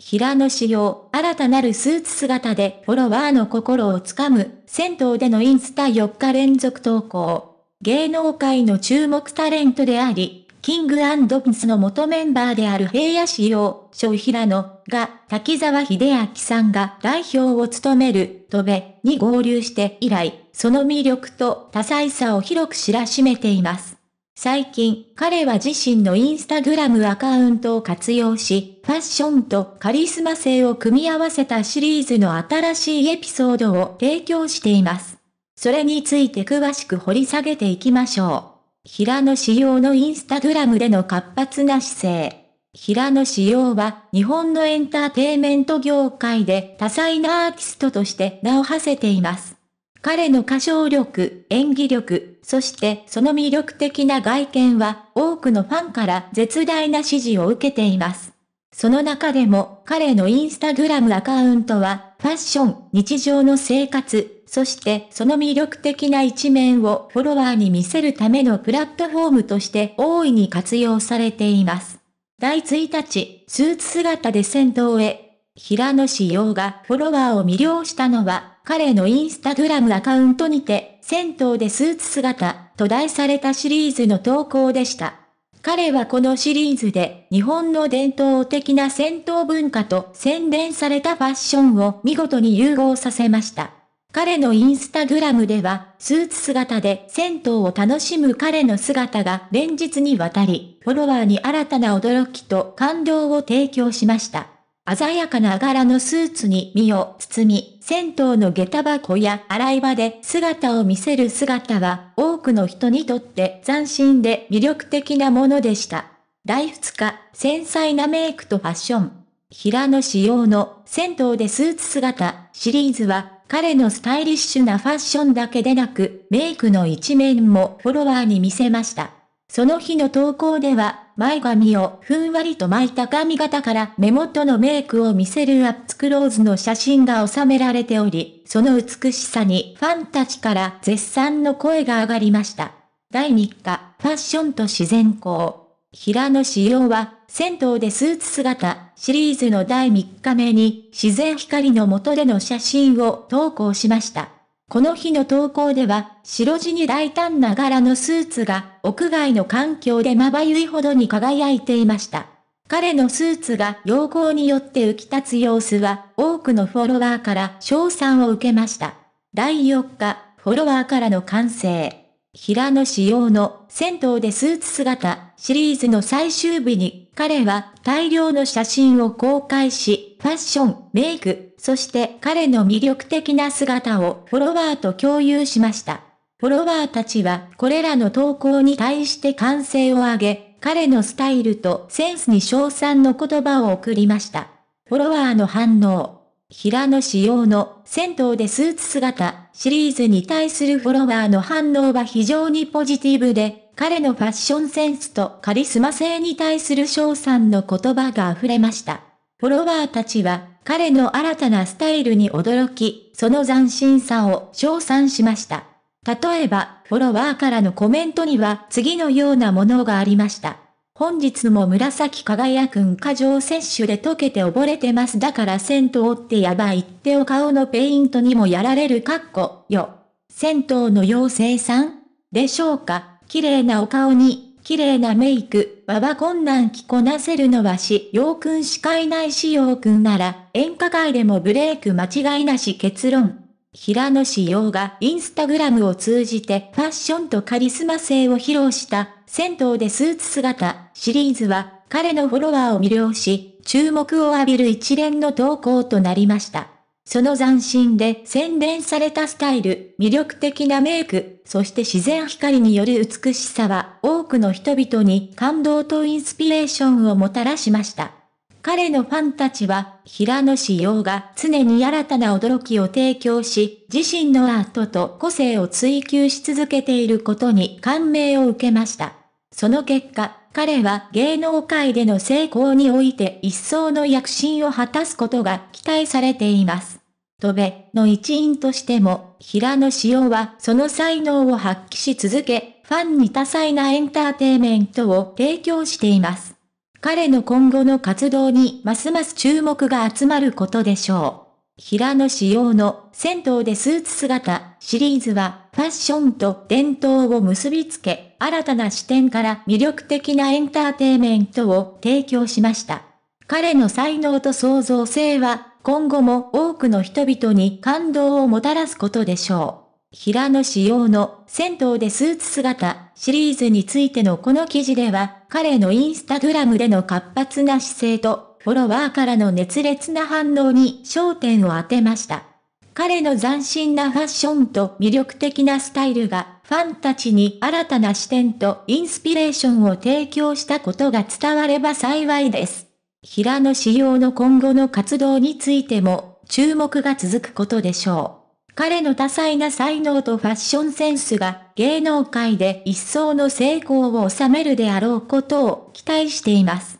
平野紫耀、新たなるスーツ姿でフォロワーの心をつかむ、銭湯でのインスタ4日連続投稿。芸能界の注目タレントであり、キングピンスの元メンバーである平野紫耀、小平野が滝沢秀明さんが代表を務める戸部に合流して以来、その魅力と多彩さを広く知らしめています。最近、彼は自身のインスタグラムアカウントを活用し、ファッションとカリスマ性を組み合わせたシリーズの新しいエピソードを提供しています。それについて詳しく掘り下げていきましょう。平野仕様のインスタグラムでの活発な姿勢。平野仕様は日本のエンターテイメント業界で多彩なアーティストとして名を馳せています。彼の歌唱力、演技力、そしてその魅力的な外見は多くのファンから絶大な支持を受けています。その中でも彼のインスタグラムアカウントはファッション、日常の生活、そしてその魅力的な一面をフォロワーに見せるためのプラットフォームとして大いに活用されています。第1日、スーツ姿で先頭へ平野紫耀がフォロワーを魅了したのは、彼のインスタグラムアカウントにて、銭湯でスーツ姿、と題されたシリーズの投稿でした。彼はこのシリーズで、日本の伝統的な戦闘文化と洗練されたファッションを見事に融合させました。彼のインスタグラムでは、スーツ姿で銭湯を楽しむ彼の姿が連日にわたり、フォロワーに新たな驚きと感動を提供しました。鮮やかな柄のスーツに身を包み、銭湯の下駄箱や洗い場で姿を見せる姿は、多くの人にとって斬新で魅力的なものでした。第二日、繊細なメイクとファッション。平野仕様の銭湯でスーツ姿シリーズは、彼のスタイリッシュなファッションだけでなく、メイクの一面もフォロワーに見せました。その日の投稿では、前髪をふんわりと巻いた髪型から目元のメイクを見せるアッツクローズの写真が収められており、その美しさにファンたちから絶賛の声が上がりました。第3日、ファッションと自然光。平野紫耀は、銭湯でスーツ姿シリーズの第3日目に自然光の下での写真を投稿しました。この日の投稿では、白地に大胆な柄のスーツが、屋外の環境でまばゆいほどに輝いていました。彼のスーツが陽光によって浮き立つ様子は、多くのフォロワーから賞賛を受けました。第4日、フォロワーからの完成。平野仕様の銭湯でスーツ姿シリーズの最終日に彼は大量の写真を公開し、ファッション、メイク、そして彼の魅力的な姿をフォロワーと共有しました。フォロワーたちはこれらの投稿に対して歓声を上げ、彼のスタイルとセンスに称賛の言葉を送りました。フォロワーの反応。平野仕様の銭湯でスーツ姿シリーズに対するフォロワーの反応は非常にポジティブで、彼のファッションセンスとカリスマ性に対する称賛の言葉が溢れました。フォロワーたちは彼の新たなスタイルに驚き、その斬新さを称賛しました。例えば、フォロワーからのコメントには次のようなものがありました。本日も紫輝くん過剰摂取で溶けて溺れてます。だから銭湯ってやばいってお顔のペイントにもやられるかっこよ。銭湯の妖精さんでしょうか綺麗なお顔に綺麗なメイク、和はこんなん着こなせるのはし、ようくんしかいないしようくんなら、演歌界でもブレイク間違いなし結論。平野紫耀がインスタグラムを通じてファッションとカリスマ性を披露した銭湯でスーツ姿シリーズは彼のフォロワーを魅了し注目を浴びる一連の投稿となりました。その斬新で洗練されたスタイル、魅力的なメイク、そして自然光による美しさは多くの人々に感動とインスピレーションをもたらしました。彼のファンたちは、平野紫耀が常に新たな驚きを提供し、自身のアートと個性を追求し続けていることに感銘を受けました。その結果、彼は芸能界での成功において一層の躍進を果たすことが期待されています。戸辺の一員としても、平野紫耀はその才能を発揮し続け、ファンに多彩なエンターテイメントを提供しています。彼の今後の活動にますます注目が集まることでしょう。平野紫耀の銭湯でスーツ姿シリーズはファッションと伝統を結びつけ、新たな視点から魅力的なエンターテイメントを提供しました。彼の才能と創造性は今後も多くの人々に感動をもたらすことでしょう。平野仕様の銭湯でスーツ姿シリーズについてのこの記事では、彼のインスタグラムでの活発な姿勢と、フォロワーからの熱烈な反応に焦点を当てました。彼の斬新なファッションと魅力的なスタイルが、ファンたちに新たな視点とインスピレーションを提供したことが伝われば幸いです。平野紫耀の今後の活動についても注目が続くことでしょう。彼の多彩な才能とファッションセンスが芸能界で一層の成功を収めるであろうことを期待しています。